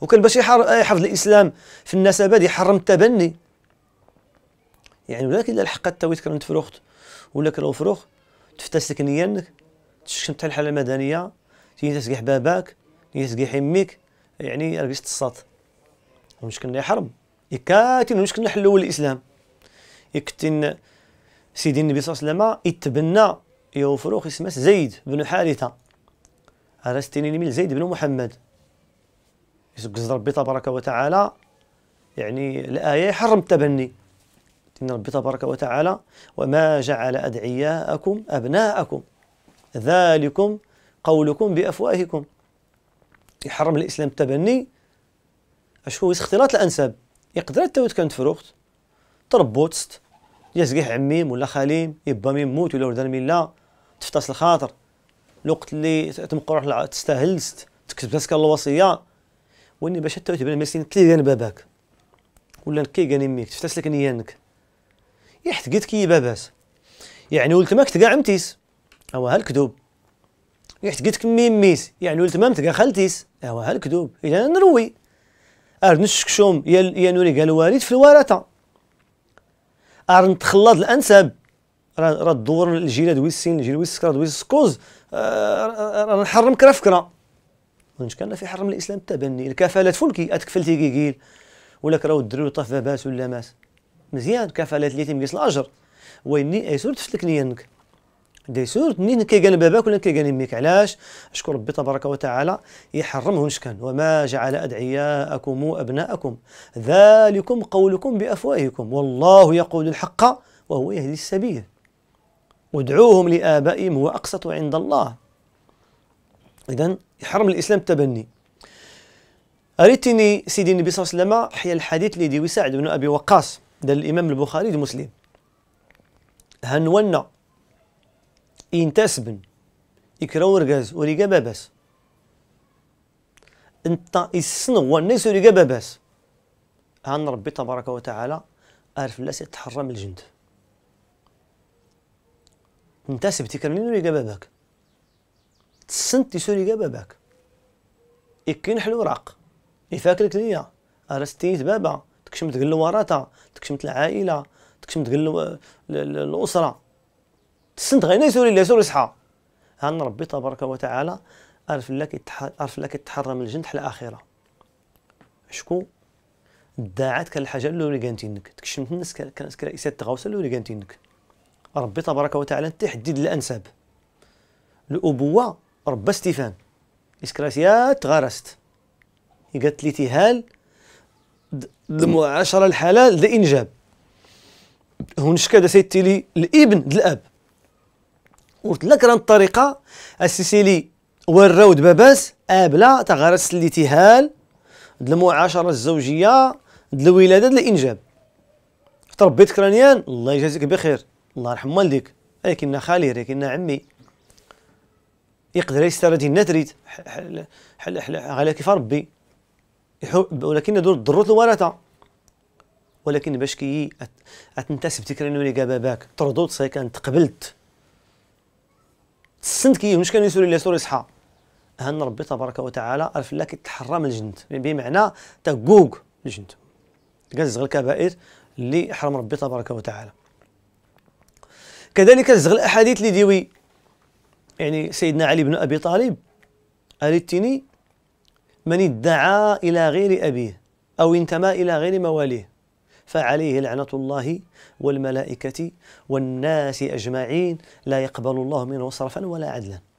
وكان باش آه، يحفظ الاسلام في دي يحرم التبني يعني ولكن الحق لحقت تاويت كرم تفروخت ولا كرو فروخ لك نيانك تشكم تاع الحاله المدنيه تيجي تسقيح باباك تيجي تسقيح امك يعني رجلش تصات كنا يحرم يكاتن المشكل حلو الاسلام يكتن سيدي النبي صلى الله عليه وسلم يتبنى يوفروخ اسمه زيد بن حارثه راستيني ميل زيد بن محمد يسقز ربي تبارك وتعالى يعني الآية يحرم التبني إن ربي تبارك وتعالى وما جعل أدعياءكم أبناءكم ذلكم قولكم بأفواهكم يحرم الإسلام التبني أش هو اختلاط الأنساب يقدر حتى كانت فروخت تربوتست يزقح عميم ولا خليم يبا ميموت ولا ولدان ميلا تفتاس الخاطر الوقت اللي تمقروح تستاهلست تكتب تسكن الوصيه واني باش حتى تبان مسكين كي كان باباك ولا كي كان اميك تفتاس لك نيانك قلت كي باباس يعني ماك تقع امتيس او هالكذوب قلت كمي ميس يعني ما تقع خالتيس او هالكذوب اذا نروي ار نشكشوم يا يا نوري قال الواليد في الورثه ار نتخلط الانساب راه الدور الجيل هاد ويسين الجيل ويسكر ويسكوز آه، راه نحرم كرا فكره كنت كان في حرم الاسلام التبني الكفالات فلكي اتكفلتي كيكيل ولا كراو الدري طاف باس ولا ماس مزيان كفالات اللي تيمقيس الاجر ويني انك تفتلك سورت ني منين كيقال باباك ولا كيقال امك علاش اشكر ربي تبارك وتعالى يحرمه نشكن وما جعل ادعياءكم وابناءكم ذلكم قولكم بافواهكم والله يقول الحق وهو يهدي السبيل ادعوهم لابائهم هو اقسط عند الله اذا يحرم الاسلام التبني ريتني سيدي النبي صلى الله عليه وسلم حيا الحديث اللي ديوي سعد بن ابي وقاص دار الامام البخاري ومسلم هنونا ينتسبن يكرو ركاز وريقا باباس انت يسنو والناس وريقا باباس هان ربي تبارك وتعالى عارف الناس يتحرم الجند انت سبتي وريقا وريكا باباك تسنتي سوريكا باباك يكين حلو راق يفاكلك ليا ارستيت بابا تكشم تقل الورثه تكشم العائله تكشم تقل الاسره تسنت غير يسوري لي يسوري صحا هان ربي تبارك وتعالى عرف لك عرف لك تحرم من حتى الاخره شكون داعات كان الحاجه اللي كانتينك تكشمت الناس كان كرئيسات تغوصه اللي كانتينك ربي تبارك وتعالى تحديد الانساب الابوه ربى ستيفان إسكراسيات غرست قالت لي تيهال المعاشرة الحلال ده إنجاب هون دا سيدتي لي الابن د الاب قلت لك راه الطريقه اسيسي لي وراود باباس ابلا آه، تغرس تيهال د المعاشره الزوجيه د الولاده د الانجاب تربيت كرانيان الله يجازيك بخير الله يرحم والديك لكن خالي لكن عمي يقدر يسترد النتريت حل حل حل على كيف ربي ولكن دور ضرورة الورثة ولكن باش كي اتنتسب تكرا انه لي باباك تردد تصي كان تقبلت تسنت كي مش كان يسولي لي سوري صحا هان ربي تبارك وتعالى عرف لا كيتحرم الجند بمعنى تقوق الجند كاز غير الكبائر اللي حرم ربي تبارك وتعالى كذلك زغل الاحاديث اللي ديوي يعني سيدنا علي بن أبي طالب أردتني من ادعى إلى غير أبيه أو انتمى إلى غير مواليه فعليه لعنة الله والملائكة والناس أجمعين لا يقبل الله منه صرفا ولا عدلا